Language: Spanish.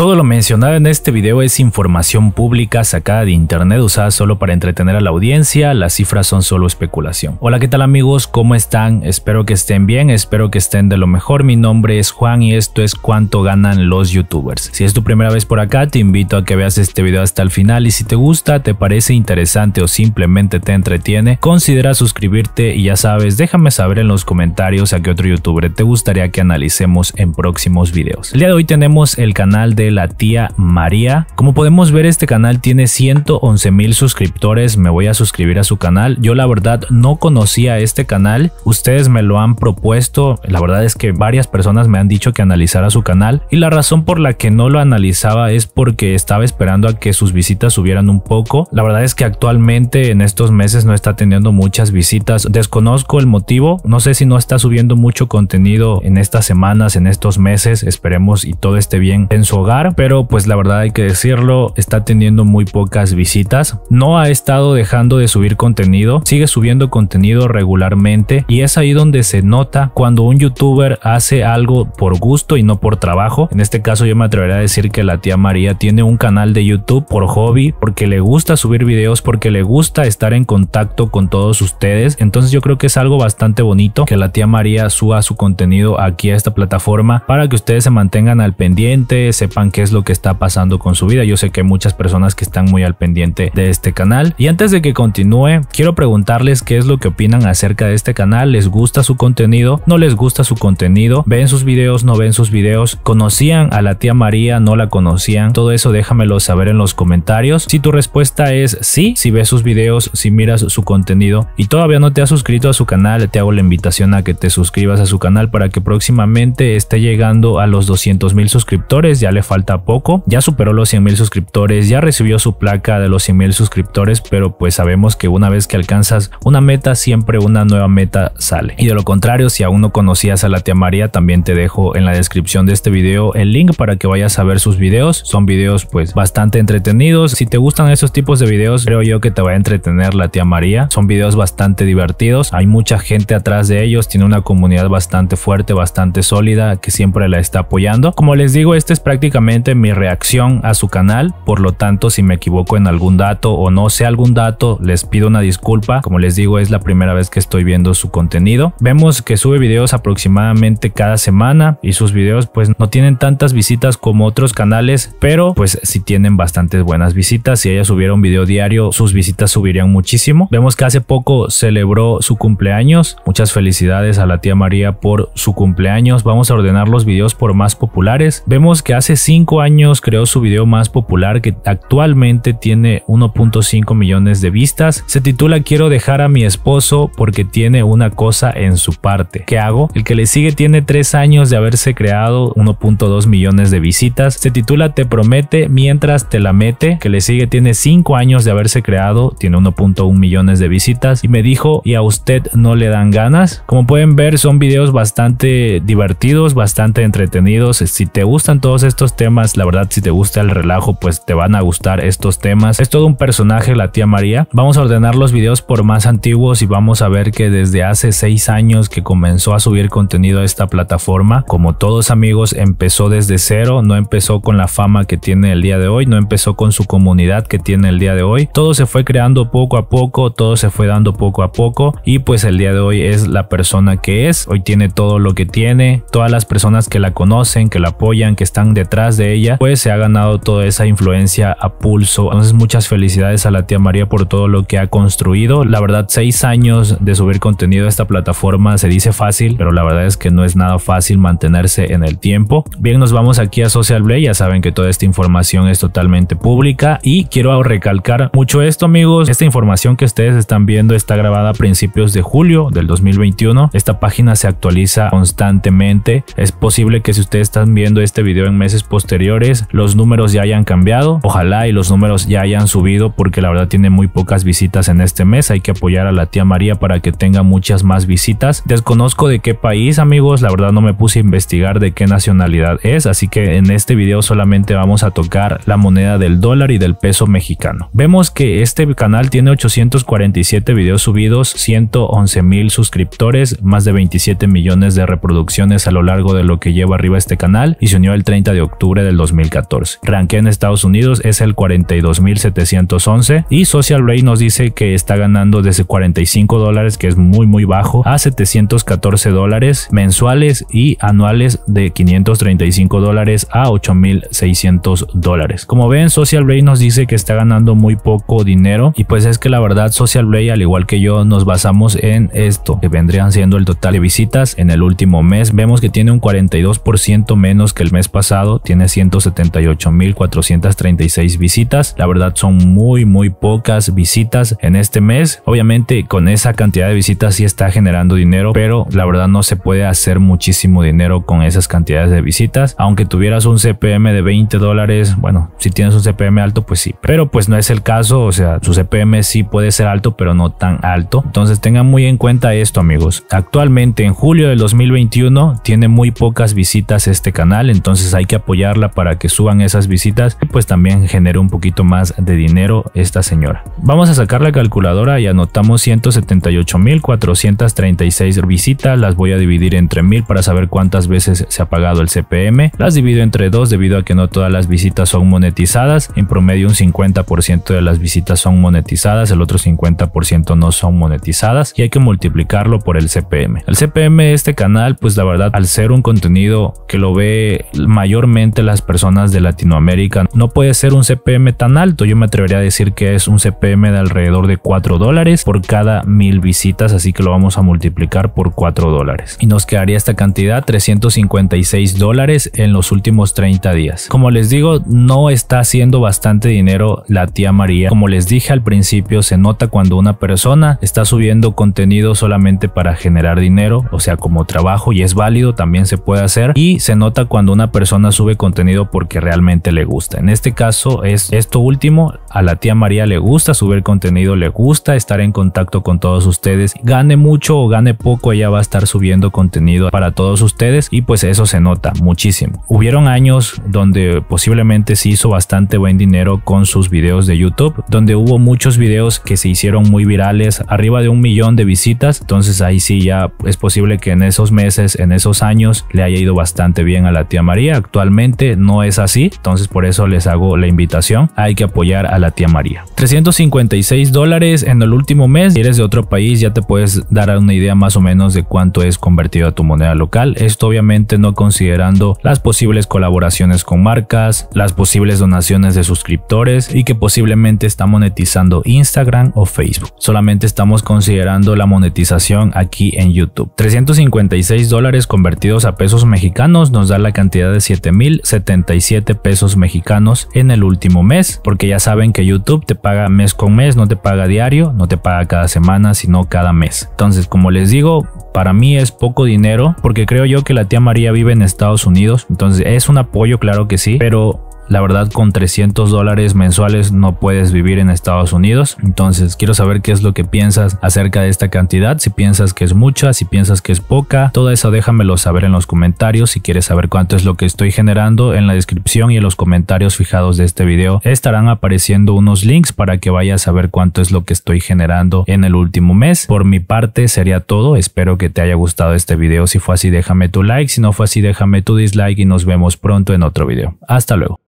Todo lo mencionado en este video es información pública sacada de internet usada solo para entretener a la audiencia, las cifras son solo especulación. Hola, ¿qué tal amigos? ¿Cómo están? Espero que estén bien, espero que estén de lo mejor. Mi nombre es Juan y esto es cuánto ganan los youtubers. Si es tu primera vez por acá, te invito a que veas este video hasta el final y si te gusta, te parece interesante o simplemente te entretiene, considera suscribirte y ya sabes, déjame saber en los comentarios a qué otro youtuber te gustaría que analicemos en próximos videos. El día de hoy tenemos el canal de la tía María. Como podemos ver este canal tiene 111 mil suscriptores, me voy a suscribir a su canal. Yo la verdad no conocía este canal, ustedes me lo han propuesto, la verdad es que varias personas me han dicho que analizara su canal y la razón por la que no lo analizaba es porque estaba esperando a que sus visitas subieran un poco. La verdad es que actualmente en estos meses no está teniendo muchas visitas, desconozco el motivo, no sé si no está subiendo mucho contenido en estas semanas, en estos meses, esperemos y todo esté bien en su hogar pero pues la verdad hay que decirlo, está teniendo muy pocas visitas. No ha estado dejando de subir contenido, sigue subiendo contenido regularmente y es ahí donde se nota cuando un youtuber hace algo por gusto y no por trabajo. En este caso yo me atrevería a decir que la tía María tiene un canal de YouTube por hobby, porque le gusta subir videos, porque le gusta estar en contacto con todos ustedes. Entonces yo creo que es algo bastante bonito que la tía María suba su contenido aquí a esta plataforma para que ustedes se mantengan al pendiente, sepan qué es lo que está pasando con su vida. Yo sé que hay muchas personas que están muy al pendiente de este canal. Y antes de que continúe, quiero preguntarles qué es lo que opinan acerca de este canal. ¿Les gusta su contenido? ¿No les gusta su contenido? ¿Ven sus videos? ¿No ven sus videos? ¿Conocían a la tía María? ¿No la conocían? Todo eso déjamelo saber en los comentarios. Si tu respuesta es sí, si ves sus videos, si miras su contenido y todavía no te has suscrito a su canal, te hago la invitación a que te suscribas a su canal para que próximamente esté llegando a los 200 mil suscriptores. Ya le falta tampoco poco. Ya superó los 100 mil suscriptores, ya recibió su placa de los 100 mil suscriptores, pero pues sabemos que una vez que alcanzas una meta, siempre una nueva meta sale. Y de lo contrario, si aún no conocías a la tía María, también te dejo en la descripción de este video el link para que vayas a ver sus videos. Son videos pues bastante entretenidos. Si te gustan esos tipos de videos, creo yo que te va a entretener la tía María. Son videos bastante divertidos. Hay mucha gente atrás de ellos. Tiene una comunidad bastante fuerte, bastante sólida, que siempre la está apoyando. Como les digo, este es prácticamente mi reacción a su canal, por lo tanto si me equivoco en algún dato o no sé algún dato, les pido una disculpa, como les digo es la primera vez que estoy viendo su contenido. Vemos que sube videos aproximadamente cada semana y sus videos pues no tienen tantas visitas como otros canales, pero pues si tienen bastantes buenas visitas. Si ella subiera un video diario, sus visitas subirían muchísimo. Vemos que hace poco celebró su cumpleaños. Muchas felicidades a la tía María por su cumpleaños. Vamos a ordenar los videos por más populares. Vemos que hace años creó su video más popular que actualmente tiene 1.5 millones de vistas. Se titula Quiero dejar a mi esposo porque tiene una cosa en su parte. ¿Qué hago? El que le sigue tiene 3 años de haberse creado 1.2 millones de visitas. Se titula Te promete mientras te la mete. Que le sigue tiene 5 años de haberse creado, tiene 1.1 millones de visitas. Y me dijo, ¿y a usted no le dan ganas? Como pueden ver, son videos bastante divertidos, bastante entretenidos. Si te gustan todos estos temas. La verdad, si te gusta el relajo, pues te van a gustar estos temas. Es todo un personaje la tía María. Vamos a ordenar los videos por más antiguos y vamos a ver que desde hace seis años que comenzó a subir contenido a esta plataforma, como todos amigos, empezó desde cero, no empezó con la fama que tiene el día de hoy, no empezó con su comunidad que tiene el día de hoy. Todo se fue creando poco a poco, todo se fue dando poco a poco y pues el día de hoy es la persona que es. Hoy tiene todo lo que tiene, todas las personas que la conocen, que la apoyan, que están detrás de ella, pues se ha ganado toda esa influencia a pulso. Entonces muchas felicidades a la tía María por todo lo que ha construido. La verdad, seis años de subir contenido a esta plataforma se dice fácil, pero la verdad es que no es nada fácil mantenerse en el tiempo. Bien, nos vamos aquí a Social Blade, ya saben que toda esta información es totalmente pública y quiero recalcar mucho esto amigos, esta información que ustedes están viendo está grabada a principios de julio del 2021, esta página se actualiza constantemente, es posible que si ustedes están viendo este video en meses posteriores, posteriores los números ya hayan cambiado. Ojalá y los números ya hayan subido porque la verdad tiene muy pocas visitas en este mes. Hay que apoyar a la tía María para que tenga muchas más visitas. Desconozco de qué país amigos, la verdad no me puse a investigar de qué nacionalidad es, así que en este video solamente vamos a tocar la moneda del dólar y del peso mexicano. Vemos que este canal tiene 847 videos subidos, 111 mil suscriptores, más de 27 millones de reproducciones a lo largo de lo que lleva arriba este canal y se unió el 30 de octubre del 2014. Ranquea en Estados Unidos es el 42.711 y Social Ray nos dice que está ganando desde 45 dólares, que es muy muy bajo, a 714 dólares mensuales y anuales de 535 dólares a 8.600 dólares. Como ven, Social Ray nos dice que está ganando muy poco dinero y pues es que la verdad Social Ray al igual que yo nos basamos en esto, que vendrían siendo el total de visitas en el último mes. Vemos que tiene un 42% menos que el mes pasado, tiene 178.436 visitas. La verdad son muy, muy pocas visitas en este mes. Obviamente con esa cantidad de visitas sí está generando dinero, pero la verdad no se puede hacer muchísimo dinero con esas cantidades de visitas. Aunque tuvieras un CPM de 20 dólares, bueno, si tienes un CPM alto, pues sí. Pero pues no es el caso, o sea, su CPM sí puede ser alto, pero no tan alto. Entonces tengan muy en cuenta esto, amigos. Actualmente en julio del 2021 tiene muy pocas visitas este canal, entonces hay que apoyar para que suban esas visitas y pues también genere un poquito más de dinero esta señora. Vamos a sacar la calculadora y anotamos 178.436 visitas, las voy a dividir entre mil para saber cuántas veces se ha pagado el CPM, las divido entre dos debido a que no todas las visitas son monetizadas, en promedio un 50% de las visitas son monetizadas, el otro 50% no son monetizadas y hay que multiplicarlo por el CPM. El CPM este canal pues la verdad al ser un contenido que lo ve mayormente las personas de Latinoamérica. No puede ser un CPM tan alto, yo me atrevería a decir que es un CPM de alrededor de 4 dólares por cada mil visitas, así que lo vamos a multiplicar por 4 dólares. Y nos quedaría esta cantidad, 356 dólares en los últimos 30 días. Como les digo, no está haciendo bastante dinero la tía María. Como les dije al principio, se nota cuando una persona está subiendo contenido solamente para generar dinero, o sea, como trabajo y es válido, también se puede hacer. Y se nota cuando una persona sube contenido porque realmente le gusta. En este caso es esto último, a la tía María le gusta subir contenido, le gusta estar en contacto con todos ustedes. Gane mucho o gane poco, ella va a estar subiendo contenido para todos ustedes y pues eso se nota muchísimo. Hubieron años donde posiblemente se hizo bastante buen dinero con sus videos de YouTube, donde hubo muchos videos que se hicieron muy virales, arriba de un millón de visitas, entonces ahí sí ya es posible que en esos meses, en esos años, le haya ido bastante bien a la tía María. Actualmente no es así, entonces por eso les hago la invitación, hay que apoyar a la tía María. 356 dólares en el último mes, si eres de otro país ya te puedes dar una idea más o menos de cuánto es convertido a tu moneda local, esto obviamente no considerando las posibles colaboraciones con marcas, las posibles donaciones de suscriptores y que posiblemente está monetizando Instagram o Facebook. Solamente estamos considerando la monetización aquí en YouTube. 356 dólares convertidos a pesos mexicanos nos da la cantidad de 7 mil 77 pesos mexicanos en el último mes, porque ya saben que YouTube te paga mes con mes, no te paga diario, no te paga cada semana, sino cada mes. Entonces, como les digo, para mí es poco dinero, porque creo yo que la tía María vive en Estados Unidos, entonces es un apoyo, claro que sí, pero la verdad, con 300 dólares mensuales no puedes vivir en Estados Unidos. Entonces, quiero saber qué es lo que piensas acerca de esta cantidad. Si piensas que es mucha, si piensas que es poca, todo eso déjamelo saber en los comentarios. Si quieres saber cuánto es lo que estoy generando, en la descripción y en los comentarios fijados de este video estarán apareciendo unos links para que vayas a ver cuánto es lo que estoy generando en el último mes. Por mi parte, sería todo. Espero que te haya gustado este video. Si fue así, déjame tu like. Si no fue así, déjame tu dislike y nos vemos pronto en otro video. Hasta luego.